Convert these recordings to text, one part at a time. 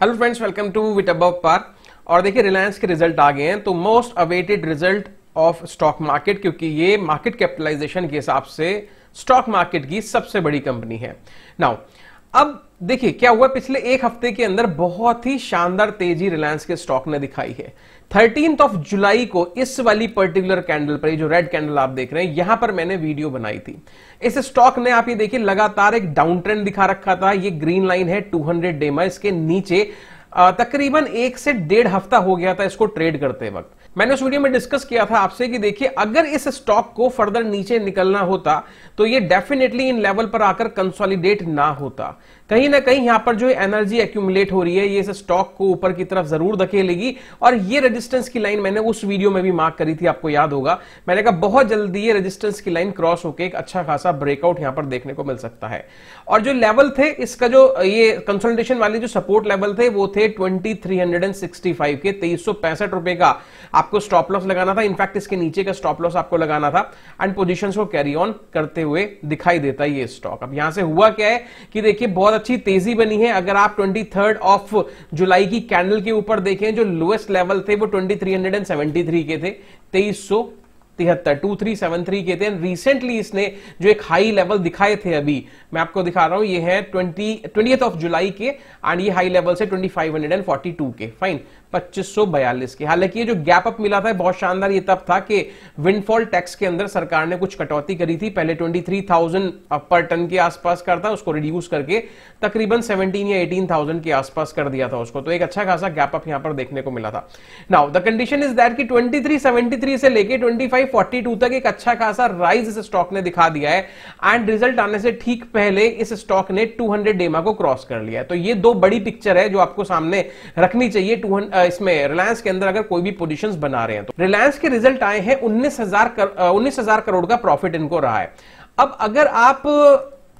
hello friends welcome to विट अब पार और देखिए रिलायंस के रिजल्ट आ गए हैं तो most awaited result of stock market क्योंकि ये मार्केट कैपिटलाइजेशन के हिसाब से स्टॉक मार्केट की सबसे बड़ी कंपनी है नाउ अब देखिए क्या हुआ पिछले एक हफ्ते के अंदर बहुत ही शानदार तेजी रिलायंस के स्टॉक ने दिखाई है थर्टीन ऑफ जुलाई को इस वाली पर्टिकुलर कैंडल पर जो रेड कैंडल आप देख रहे हैं यहां पर मैंने वीडियो बनाई थी इस स्टॉक ने आप ये देखिए लगातार एक डाउन ट्रेंड दिखा रखा था ये ग्रीन लाइन है 200 डेमा इसके नीचे तकरीबन एक से डेढ़ हफ्ता हो गया था इसको ट्रेड करते वक्त मैंने उस वीडियो में डिस्कस किया था आपसे कि देखिए अगर इस स्टॉक को फर्दर नीचे निकलना होता तो ये डेफिनेटली इन लेवल पर आकर कंसोलिडेट ना होता कहीं ना कहीं यहां पर जो एनर्जी एक्यूमुलेट हो रही है ये स्टॉक को ऊपर की तरफ जरूर धकेलेगी और ये रेजिस्टेंस की लाइन मैंने उस वीडियो में भी मार्क करी थी आपको याद होगा मैंने कहा बहुत जल्दी ये रेजिस्टेंस की लाइन क्रॉस होकर एक अच्छा खासा ब्रेकआउट यहां पर देखने को मिल सकता है और जो लेवल थे इसका जो ये कंसल्टेशन वाले जो सपोर्ट लेवल थे वो थे ट्वेंटी के तेईस रुपए का आपको स्टॉप लॉस लगाना था इनफैक्ट इसके नीचे का स्टॉप लॉस आपको लगाना था एंड पोजिशन को कैरी ऑन करते हुए दिखाई देता है ये स्टॉक अब यहां से हुआ क्या है कि देखिए बहुत बहुत अच्छी तेजी बनी है अगर आप ट्वेंटी ऑफ जुलाई की कैंडल के ऊपर देखें जो लोएस्ट लेवल थे वो ट्वेंटी के थे तेईस तिहत्तर टू थ्री सेवन थ्री के थे रिसेंटली इसने जो एक हाई लेवल दिखाए थे अभी मैं आपको दिखा रहा हूं ये है ट्वेंटी ट्वेंटी ऑफ जुलाई के एंड ये हाई लेवल से twenty five hundred and forty two के फाइन 2542 की हालांकि ये जो गैप अप मिला था बहुत शानदार ये तब था कि विंडफॉल टैक्स के अंदर सरकार ने कुछ कटौती करी थी पहले 23,000 पर टन के आसपास कर था उसको रिड्यूस करके तकरीबन 17 या 18,000 के आसपास कर दिया था उसको तो एक अच्छा खासा गैप अप यहां पर देखने को मिला था now the condition is that की ट्वेंटी से लेके ट्वेंटी तक एक अच्छा खासा राइज इस स्टॉक ने दिखा दिया है एंड रिजल्ट आने से ठीक पहले इस स्टॉक ने 200 डेमा को क्रॉस कर लिया है तो ये दो बड़ी पिक्चर है जो आपको सामने रखनी चाहिए 200 इसमें रिलायंस के अंदर अगर कोई भी पोजिशन बना रहे हैं तो रिलायंस के रिजल्ट आए हैं उन्नीस हजार उन्नीस हजार करोड़ का प्रॉफिट इनको रहा है अब अगर आप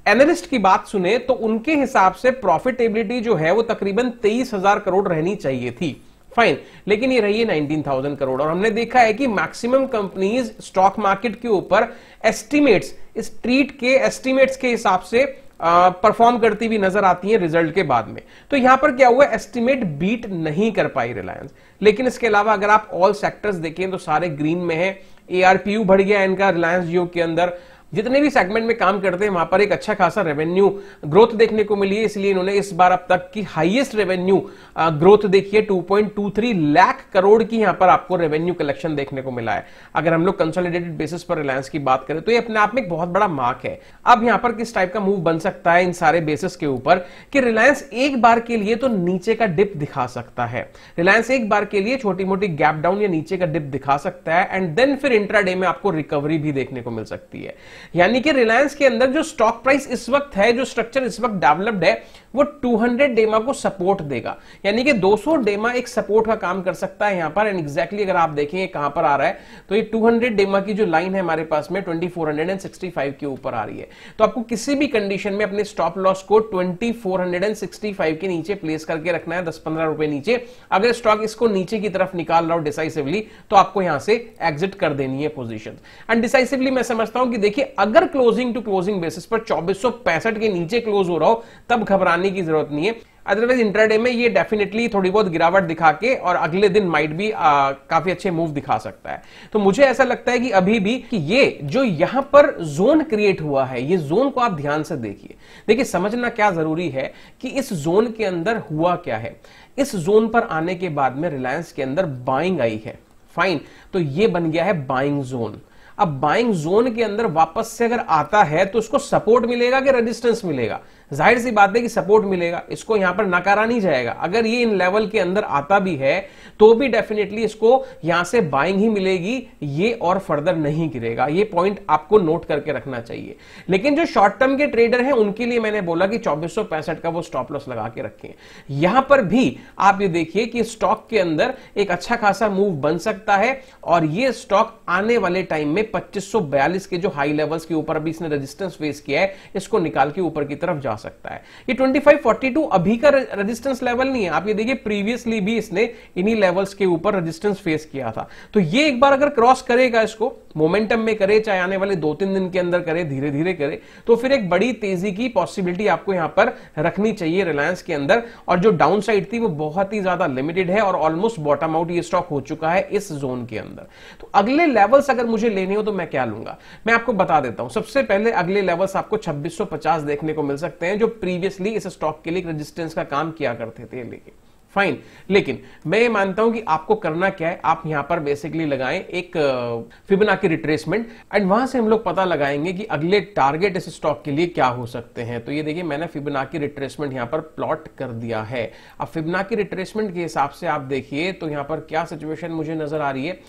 एनालिस्ट की बात सुने तो उनके हिसाब से प्रॉफिटेबिलिटी जो है वो तकरीबन तेईस हजार करोड़ रहनी चाहिए थी फाइन लेकिन ये रही है नाइनटीन थाउजेंड करोड़ और हमने देखा है कि मैक्सिमम कंपनीज स्टॉक मार्केट के ऊपर एस्टीमेट्स स्ट्रीट के एस्टीमेट्स के हिसाब से परफॉर्म करती हुई नजर आती है रिजल्ट के बाद में तो यहां पर क्या हुआ एस्टिमेट बीट नहीं कर पाई रिलायंस लेकिन इसके अलावा अगर आप ऑल सेक्टर्स देखें तो सारे ग्रीन में है एआरपीयू बढ़ गया इनका रिलायंस जियो के अंदर जितने भी सेगमेंट में काम करते हैं वहां पर एक अच्छा खासा रेवेन्यू ग्रोथ देखने को मिली है इसलिए इन्होंने इस बार अब तक की हाईएस्ट रेवेन्यू ग्रोथ देखिए 2.23 लाख करोड़ की यहां पर आपको रेवेन्यू कलेक्शन देखने को मिला है अगर हम लोग कंसोलिडेटेड बेसिस पर रिलायंस की बात करें तो ये अपने आप में एक बहुत बड़ा मार्क है अब यहां पर किस टाइप का मूव बन सकता है इन सारे बेसिस के ऊपर कि रिलायंस एक बार के लिए तो नीचे का डिप दिखा सकता है रिलायंस एक बार के लिए छोटी मोटी गैप डाउन या नीचे का डिप दिखा सकता है एंड देन फिर इंट्राडे में आपको रिकवरी भी देखने को मिल सकती है यानी कि रिलायंस के अंदर जो स्टॉक प्राइस इस वक्त है जो स्ट्रक्चर इस वक्त डेवलप्ड है वो 200 डेमा को सपोर्ट देगा यानी कि 200 डेमा एक सपोर्ट का काम कर सकता है यहां पर एंड एग्जैक्टली अगर आप देखेंगे कहां पर आ रहा है तो ये 200 डेमा की जो लाइन है हमारे पास में 2465 के ऊपर आ रही है तो आपको किसी भी कंडीशन में अपने स्टॉप लॉस को 2465 के नीचे प्लेस करके रखना है 10-15 रुपए नीचे अगर स्टॉक इसको नीचे की तरफ निकाल रहा हो डिसाइसिवली तो आपको यहां से एग्जिट कर देनी है पोजिशन एंड डिसाइसिवली मैं समझता हूं कि देखिए अगर क्लोजिंग टू क्लोजिंग बेसिस पर चौबीस के नीचे क्लोज हो रहा हो तब घबराने की जरूरत नहीं है अदरवाइज इंटरडे में ये डेफिनेटली थोड़ी बहुत गिरावट दिखा के और अगले दिन माइट भी आ, काफी अच्छे मूव दिखा सकता है तो मुझे ऐसा लगता है कि अभी भी कि ये जो यहां पर जोन क्रिएट हुआ है ये जोन को आप ध्यान से देखिए देखिए समझना क्या जरूरी है कि इस जोन के अंदर हुआ क्या है इस जोन पर आने के बाद में रिलायंस के अंदर बाइंग आई है फाइन तो ये बन गया है बाइंग जोन अब बाइंग जोन के अंदर वापस से अगर आता है तो उसको सपोर्ट मिलेगा कि रेजिस्टेंस मिलेगा जाहिर सी बात है कि सपोर्ट मिलेगा इसको यहां पर नकारा नहीं जाएगा अगर ये इन लेवल के अंदर आता भी है तो भी डेफिनेटली इसको यहां से बाइंग ही मिलेगी ये और फर्दर नहीं गिरेगा ये पॉइंट आपको नोट करके रखना चाहिए लेकिन जो शॉर्ट टर्म के ट्रेडर हैं उनके लिए मैंने बोला कि चौबीस का वो स्टॉप लॉस लगा के रखें यहां पर भी आप ये देखिए कि स्टॉक के अंदर एक अच्छा खासा मूव बन सकता है और ये स्टॉक आने वाले टाइम में पच्चीस के जो हाई लेवल्स के ऊपर अभी इसने रेजिस्टेंस फेस किया है इसको निकाल के ऊपर की तरफ जा जा सकता है ये 2542 अभी का रेजिस्टेंस लेवल नहीं है आप ये देखिए प्रीवियसली भी इसने इन्हीं लेवल्स के ऊपर रेजिस्टेंस फेस किया था तो ये एक बार अगर क्रॉस करेगा इसको मोमेंटम में करे चाहे आने वाले दो तीन दिन के अंदर करे धीरे धीरे करे तो फिर एक बड़ी तेजी की पॉसिबिलिटी आपको यहां पर रखनी चाहिए रिलायंस के अंदर और जो डाउन साइड थी वो बहुत ही ज्यादा लिमिटेड है और ऑलमोस्ट बॉटम आउट ये स्टॉक हो चुका है इस जोन के अंदर तो अगले लेवल्स अगर मुझे लेने हो तो मैं क्या लूंगा मैं आपको बता देता हूं सबसे पहले अगले लेवल्स आपको छब्बीस देखने को मिल सकते सकते हैं जो प्रीवियसली इस स्टॉक के लिए एक रेजिस्टेंस का काम किया करते थे लेकिन फाइन लेकिन मैं ये मानता हूं कि आपको करना क्या है आप यहां पर बेसिकली लगाएं एक फिबना की रिट्रेसमेंट एंड वहां से हम लोग पता लगाएंगे कि अगले टारगेट इस स्टॉक के लिए क्या हो सकते हैं तो ये देखिए मैंने फिबना की रिट्रेसमेंट यहां पर प्लॉट कर दिया है अब फिबना की रिट्रेसमेंट के हिसाब से आप देखिए तो यहां पर क्या सिचुएशन मुझे नजर आ रही है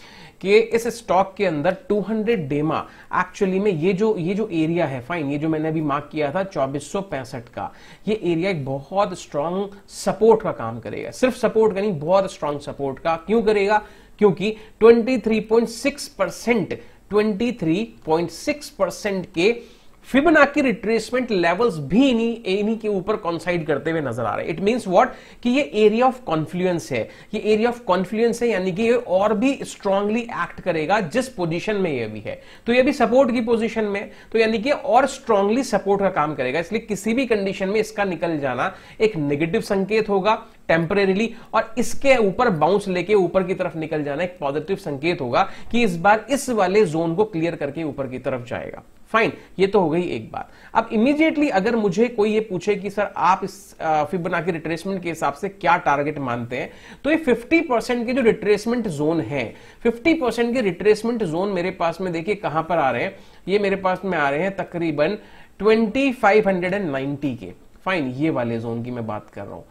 कि इस स्टॉक के अंदर 200 डेमा एक्चुअली में ये जो ये जो एरिया है फाइन ये जो मैंने अभी मार्क किया था चौबीस का ये एरिया एक बहुत स्ट्रांग सपोर्ट का काम करेगा सिर्फ सपोर्ट का नहीं बहुत स्ट्रांग सपोर्ट का क्यों करेगा क्योंकि 23.6 परसेंट 23.6 परसेंट के की रिट्रेसमेंट लेवल्स भी इन्हीं इन्हीं के ऊपर कॉन्साइड करते हुए नजर आ रहे हैं इट मींस व्हाट कि ये एरिया ऑफ कॉन्फ्लुएंस है ये एरिया ऑफ कॉन्फ्लुएंस है यानी कि ये और भी स्ट्रांगली एक्ट करेगा जिस पोजीशन में ये भी है तो ये भी सपोर्ट की पोजीशन में तो यानी कि और स्ट्रांगली सपोर्ट का काम करेगा इसलिए किसी भी कंडीशन में इसका निकल जाना एक नेगेटिव संकेत होगा टेम्परेली और इसके ऊपर बाउंस लेके ऊपर की तरफ निकल जाना एक पॉजिटिव संकेत होगा कि इस बार इस वाले जोन को क्लियर करके ऊपर की तरफ जाएगा फाइन ये तो हो गई एक बात अब इमीडिएटली अगर मुझे कोई ये पूछे कि सर आप इस फिबोनाची रिट्रेसमेंट के हिसाब से क्या टारगेट मानते हैं तो ये 50 परसेंट के जो रिट्रेसमेंट जोन है 50 परसेंट के रिट्रेसमेंट जोन मेरे पास में देखिए कहां पर आ रहे हैं ये मेरे पास में आ रहे हैं तकरीबन 2590 के फाइन ये वाले जोन की मैं बात कर रहा हूं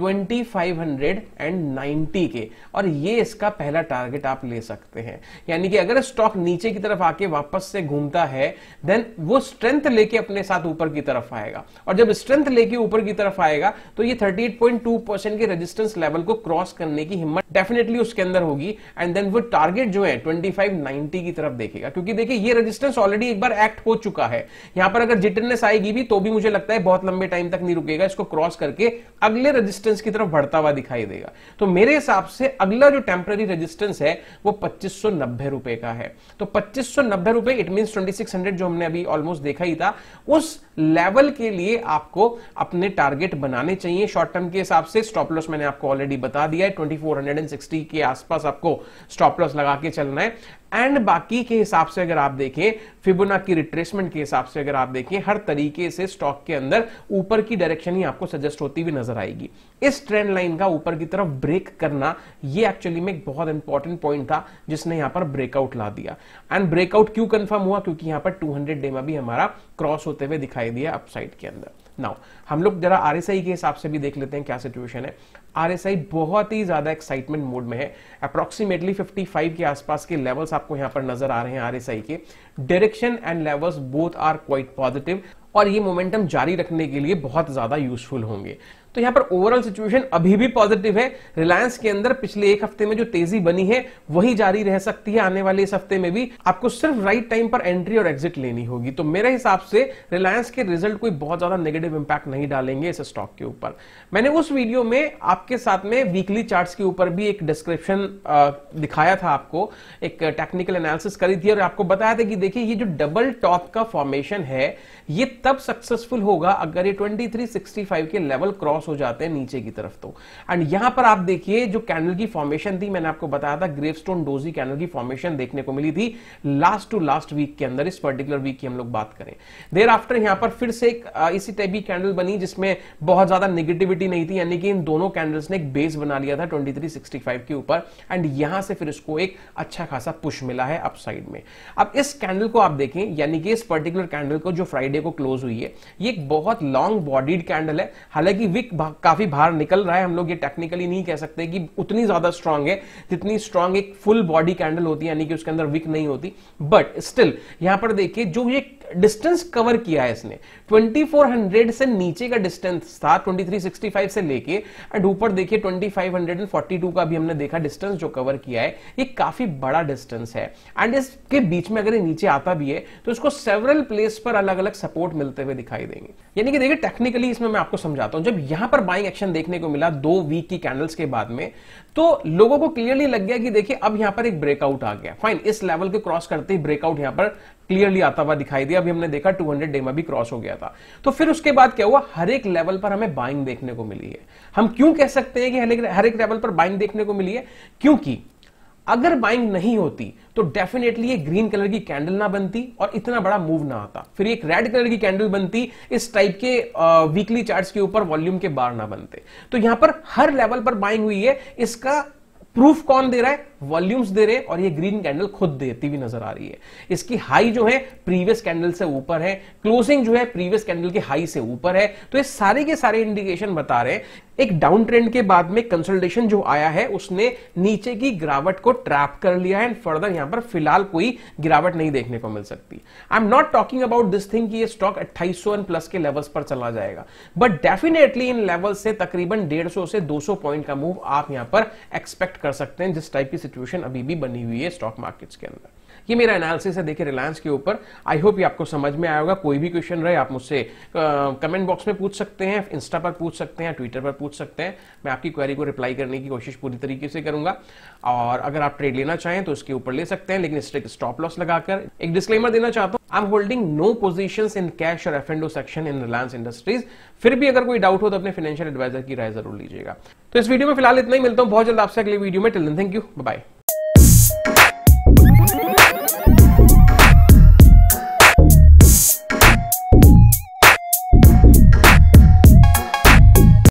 2590 के और ये इसका पहला टारगेट आप ले सकते हैं यानी कि अगर स्टॉक नीचे की तरफ आके वापस से घूमता है देन वो स्ट्रेंथ लेके अपने साथ ऊपर की तरफ आएगा और जब स्ट्रेंथ लेके ऊपर की तरफ आएगा तो ये 38.2 परसेंट के रेजिस्टेंस लेवल को क्रॉस करने की हिम्मत डेफिनेटली उसके अंदर होगी एंड देन वो टारगेट जो है ट्वेंटी की तरफ देखेगा क्योंकि देखिए ये रजिस्टेंस ऑलरेडी एक बार एक्ट हो चुका है यहां पर अगर जिटनेस आएगी भी तो भी मुझे लगता है बहुत लंबे टाइम तक नहीं रुकेगा इसको क्रॉस करके अगले रजिस्टर रेजिस्टेंस की तरफ बढ़ता हुआ दिखाई देगा तो मेरे हिसाब से अगला जो टेम्पररी रेजिस्टेंस है वो पच्चीस रुपए का है तो पच्चीस सौ नब्बे रुपए it mean twenty six hundred जो हमने अभी ऑलमोस्ट देखा ही था उस लेवल के लिए आपको अपने टारगेट बनाने चाहिए शॉर्ट टर्म के हिसाब से स्टॉप लॉस मैंने आपको ऑलरेडी बता दिया है 2460 के आसपास आपको स्टॉप लॉस लगा के चलना है एंड बाकी के हिसाब से अगर आप देखें फिबोना की रिट्रेसमेंट के हिसाब से अगर आप देखें हर तरीके से स्टॉक के अंदर ऊपर की डायरेक्शन ही आपको सजेस्ट होती हुई नजर आएगी इस ट्रेंड लाइन का ऊपर की तरफ ब्रेक करना ये एक्चुअली में एक बहुत इंपॉर्टेंट पॉइंट था जिसने यहां पर ब्रेकआउट ला दिया एंड ब्रेकआउट क्यों कंफर्म हुआ क्योंकि यहां पर 200 हंड्रेड डेमा भी हमारा क्रॉस होते हुए दिखाई दिया अपसाइड के अंदर नाउ हम लोग जरा आर के हिसाब से भी देख लेते हैं क्या सिचुएशन है आर बहुत ही ज़्यादा एक्साइटमेंट मोड में है अप्रोक्सीमेटली 55 के आसपास के लेवल्स आपको यहाँ पर नजर आ रहे हैं आर के direction and levels both are quite positive और ये मोमेंटम जारी रखने के लिए बहुत ज़्यादा यूजफुल होंगे तो यहां पर ओवरऑल सिचुएशन अभी भी पॉजिटिव है रिलायंस के अंदर पिछले एक हफ्ते में जो तेजी बनी है वही जारी रह सकती है आने वाले इस हफ्ते में भी आपको सिर्फ राइट टाइम पर एंट्री और एग्जिट लेनी होगी तो मेरे हिसाब से रिलायंस के रिजल्ट कोई बहुत ज्यादा नेगेटिव इंपैक्ट नहीं डालेंगे इस स्टॉक के ऊपर मैंने उस वीडियो में आपके साथ में वीकली चार्ट के ऊपर भी एक डिस्क्रिप्शन दिखाया था आपको एक टेक्निकल एनालिसिस करी थी और आपको बताया था कि देखिए ये जो डबल टॉप का फॉर्मेशन है ये तब सक्सेसफुल होगा अगर ये ट्वेंटी के लेवल क्रॉस क्रॉस हो जाते हैं नीचे की तरफ तो एंड यहां पर आप देखिए जो कैंडल की फॉर्मेशन थी मैंने आपको बताया था ग्रेवस्टोन डोजी कैंडल की फॉर्मेशन देखने को मिली थी लास्ट टू लास्ट वीक के अंदर इस पर्टिकुलर वीक की हम लोग बात करें देर आफ्टर यहां पर फिर से एक इसी टाइप की कैंडल बनी जिसमें बहुत ज्यादा निगेटिविटी नहीं थी यानी कि इन दोनों कैंडल्स ने एक बेस बना लिया था 2365 के ऊपर एंड यहां से फिर इसको एक अच्छा खासा पुश मिला है अपसाइड में अब इस कैंडल को आप देखें यानी कि इस पर्टिकुलर कैंडल को जो फ्राइडे को क्लोज हुई है ये एक बहुत लॉन्ग बॉडीड कैंडल है हालांकि विक काफी बाहर निकल रहा है हम लोग ये टेक्निकली नहीं कह सकते कि उतनी ज्यादा स्ट्रांग है जितनी स्ट्रांग एक फुल बॉडी कैंडल होती है यानी कि उसके अंदर विक नहीं होती बट स्टिल यहां पर देखिए जो ये डिस्टेंस कवर किया है इसने 2400 से नीचे का डिस्टेंस था 2365 से लेके एंड ऊपर देखिए 2542 का भी हमने देखा डिस्टेंस जो कवर किया है ये काफी बड़ा डिस्टेंस है एंड इसके बीच में अगर ये नीचे आता भी है तो इसको सेवरल प्लेस पर अलग अलग सपोर्ट मिलते हुए दिखाई देंगे यानी कि देखिए टेक्निकली इसमें मैं आपको समझाता हूं जब यहां पर बाइंग एक्शन देखने को मिला दो वीक की कैंडल्स के बाद में तो लोगों को क्लियरली लग गया कि देखिए अब यहां पर एक ब्रेकआउट आ गया फाइन इस लेवल के क्रॉस करते ही ब्रेकआउट यहां पर क्लियरली आता हुआ दिखाई दिया अभी हमने देखा 200 डे में भी क्रॉस हो गया था तो फिर उसके बाद क्या हुआ हर एक लेवल पर हमें बाइंग देखने को मिली है हम क्यों कह सकते हैं कि हर एक लेवल पर बाइंग देखने को मिली है क्योंकि अगर बाइंग नहीं होती तो डेफिनेटली ये ग्रीन कलर की कैंडल ना बनती और इतना बड़ा मूव ना आता फिर एक रेड कलर की कैंडल बनती इस टाइप के वीकली चार्ट्स के ऊपर वॉल्यूम के बार ना बनते तो यहां पर हर लेवल पर बाइंग हुई है इसका प्रूफ कौन दे रहा है वॉल्यूम्स दे रहे और ये ग्रीन कैंडल खुद देती हुई नजर आ रही है इसकी हाई जो है प्रीवियस कैंडल से ऊपर है क्लोजिंग जो है प्रीवियस कैंडल की हाई से ऊपर है तो ये सारे के सारे इंडिकेशन बता रहे हैं एक डाउन ट्रेंड के बाद में कंसल्टेशन जो आया है उसने नीचे की गिरावट को ट्रैप कर लिया है एंड फर्दर यहां पर फिलहाल कोई गिरावट नहीं देखने को मिल सकती I am not talking about this thing कि ये स्टॉक 2800 एंड प्लस के लेवल्स पर चला जाएगा बट डेफिनेटली इन लेवल से तकरीबन 150 से 200 पॉइंट का मूव आप यहां पर एक्सपेक्ट कर सकते हैं जिस टाइप की सिचुएशन अभी भी बनी हुई है स्टॉक मार्केट्स के अंदर ये मेरा एनालिसिस है देखिए रिलायंस के ऊपर आई होप ये आपको समझ में आएगा कोई भी क्वेश्चन रहे आप मुझसे कमेंट बॉक्स में पूछ सकते हैं इंस्टा पर पूछ सकते हैं ट्विटर पर पूछ सकते हैं मैं आपकी क्वेरी को रिप्लाई करने की कोशिश पूरी तरीके से करूंगा और अगर आप ट्रेड लेना चाहें तो उसके ऊपर ले सकते हैं लेकिन स्ट्रिक स्टॉप लॉस लगाकर एक डिस्क्लेमर देना चाहता हूं I am holding no position in cash और F and O section in Reliance Industries फिर भी अगर कोई डाउट हो तो अपने फाइनेंशियल एडवाइजर की राय जरूर लीजिएगा तो इस वीडियो में फिलहाल इतना ही मिलता हूं बहुत जल्द आपसे अगले वीडियो में टिल थैंक यू बाय